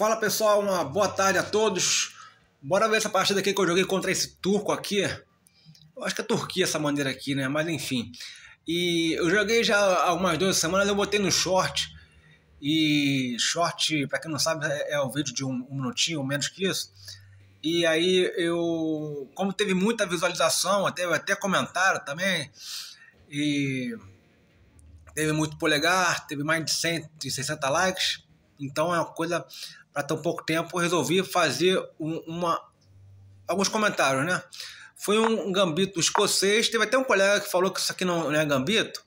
Fala pessoal, uma boa tarde a todos. Bora ver essa partida aqui que eu joguei contra esse turco aqui. Eu acho que é Turquia essa maneira aqui, né? Mas enfim. E eu joguei já há duas semanas, eu botei no short. E short, para quem não sabe, é, é o vídeo de um, um minutinho ou menos que isso. E aí eu, como teve muita visualização, até até comentário também. E teve muito polegar, teve mais de 160 likes. Então é uma coisa para tão pouco tempo, resolvi fazer um, uma, alguns comentários, né? Foi um gambito escocês, teve até um colega que falou que isso aqui não, não é gambito.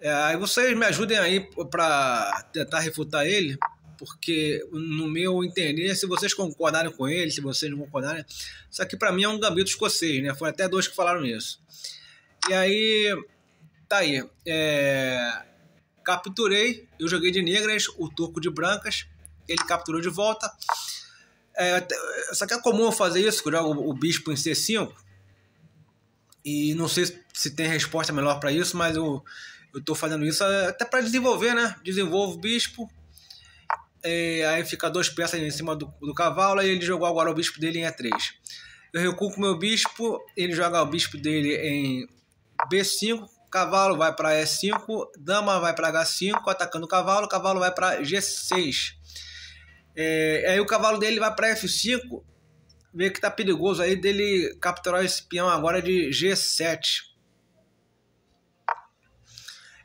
É, aí vocês me ajudem aí para tentar refutar ele, porque no meu entender, se vocês concordarem com ele, se vocês não concordarem, isso aqui para mim é um gambito escocês, né? Foram até dois que falaram isso. E aí, tá aí. É, capturei, eu joguei de negras, o turco de brancas, ele capturou de volta. É, só que é comum fazer isso, curar o, o bispo em C5. E não sei se, tem resposta melhor para isso, mas eu estou fazendo isso até para desenvolver, né? Desenvolvo o bispo. É, aí fica duas peças em cima do, do cavalo e ele jogou agora o bispo dele em E3. Eu recuo com o meu bispo, ele joga o bispo dele em B5, cavalo vai para E5, dama vai para H5, atacando o cavalo, cavalo vai para G6. É, aí o cavalo dele vai para F5, vê que tá perigoso aí dele capturar esse peão agora de G7.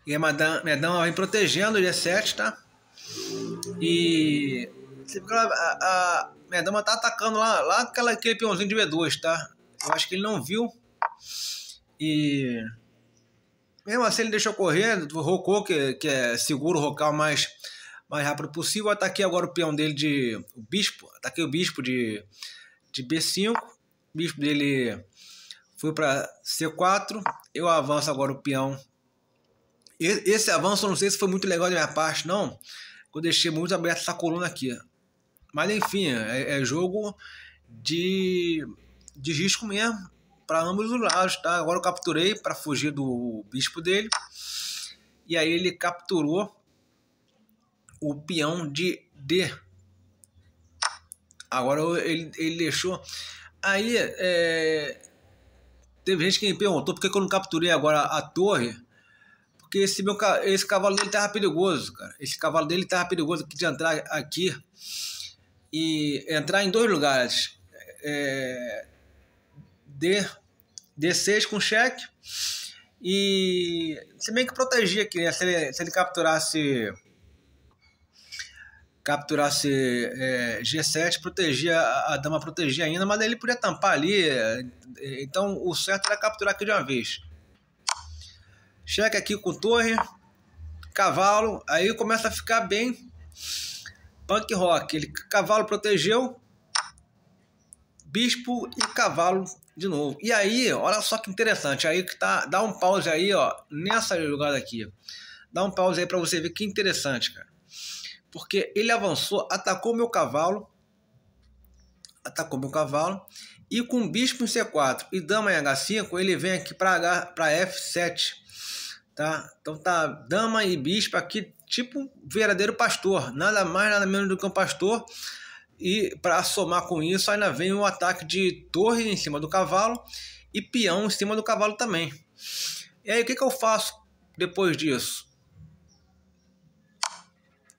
E a madame, minha vem protegendo o G7, tá? E a, a, minha tá atacando lá, lá aquela, aquele peãozinho de B2, tá? Eu acho que ele não viu. E mesmo assim ele deixou correr, rocou, que, que é seguro rocar mais mais rápido possível. Ataquei agora o peão dele de. O bispo. Ataquei o bispo de, de B5. O bispo dele foi para C4. Eu avanço agora o peão. Esse avanço não sei se foi muito legal da minha parte, não. Eu deixei muito aberta essa coluna aqui. Mas enfim, é, é jogo de, de risco mesmo para ambos os lados, tá? Agora eu capturei para fugir do bispo dele. E aí ele capturou o peão de D. Agora ele, ele deixou. Aí é... teve gente que me perguntou por que eu não capturei agora a torre. Porque esse, meu, esse cavalo dele estava perigoso, cara. Esse cavalo dele estava perigoso de entrar aqui e entrar em dois lugares. É, D, D6 com cheque. E se bem que protegia aqui, né? Se ele, se ele capturasse capturasse é, G7, protegia a, dama protegia ainda, mas ele podia tampar ali. É, é, então o certo era capturar aqui de uma vez. Cheque aqui com torre, cavalo, aí começa a ficar bem punk rock. Ele cavalo protegeu, bispo e cavalo de novo. E aí, olha só que interessante, aí que tá, dá um pause aí, ó, nessa jogada aqui. Dá um pause aí para você ver que interessante, cara porque ele avançou, atacou meu cavalo, atacou meu cavalo, e com bispo em C4 e dama em H5, ele vem aqui para F7, tá? Então tá dama e bispo aqui, tipo um verdadeiro pastor, nada mais, nada menos do que um pastor, e para somar com isso, ainda vem um ataque de torre em cima do cavalo e peão em cima do cavalo também. E aí, o que, que eu faço depois disso?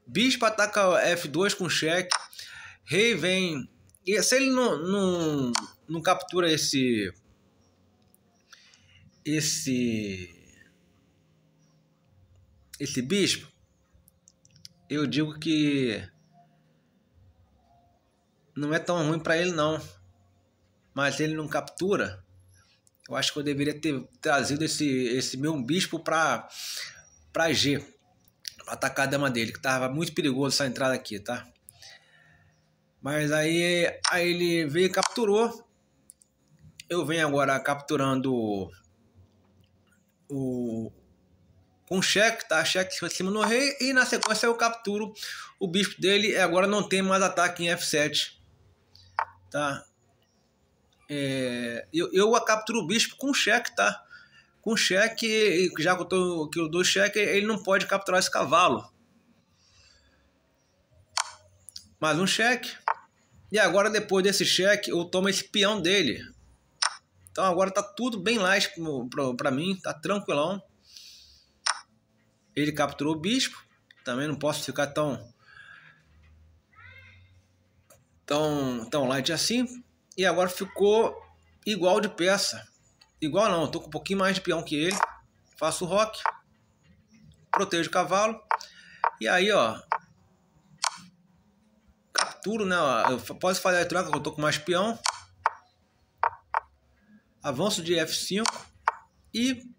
Bispo ataca F2 com cheque. Rei vem. E se ele não, não, não captura esse. Esse. Esse bispo. Eu digo que. Não é tão ruim para ele, não. Mas ele não captura. Eu acho que eu deveria ter trazido esse, esse meu bispo para G atacar a dama dele, que tava muito perigoso essa entrada aqui, tá? Mas aí, aí ele veio e capturou. Eu venho agora capturando o com cheque, tá? Cheque em cima no rei e na sequência eu capturo o bispo dele e agora não tem mais ataque em F7, tá? É, eu, eu capturo o bispo com cheque, tá? Com cheque, já que eu, tô, que eu dou cheque, ele não pode capturar esse cavalo. Mais um cheque. E agora, depois desse cheque, eu tomo esse peão dele. Então agora tá tudo bem light para mim, tá tranquilão. Ele capturou o bispo. Também não posso ficar tão tão tão light assim. E agora ficou igual de peça. Igual não, estou com um pouquinho mais de peão que ele. Faço o rock. Protejo o cavalo. E aí, ó. Capturo, né? Ó, eu posso fazer a troca, eu estou com mais peão. Avanço de F5. E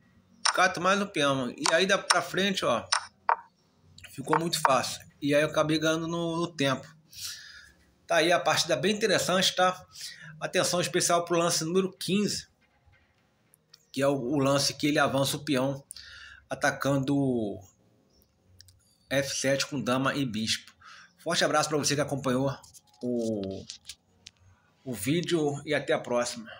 cato mais um peão. E aí, da pra frente, ó. Ficou muito fácil. E aí, eu acabei ganhando no, no tempo. Tá aí a partida bem interessante, tá? Atenção especial pro lance número 15 que é o, o lance que ele avança o peão atacando F7 com dama e bispo. Forte abraço para você que acompanhou o, o vídeo e até a próxima.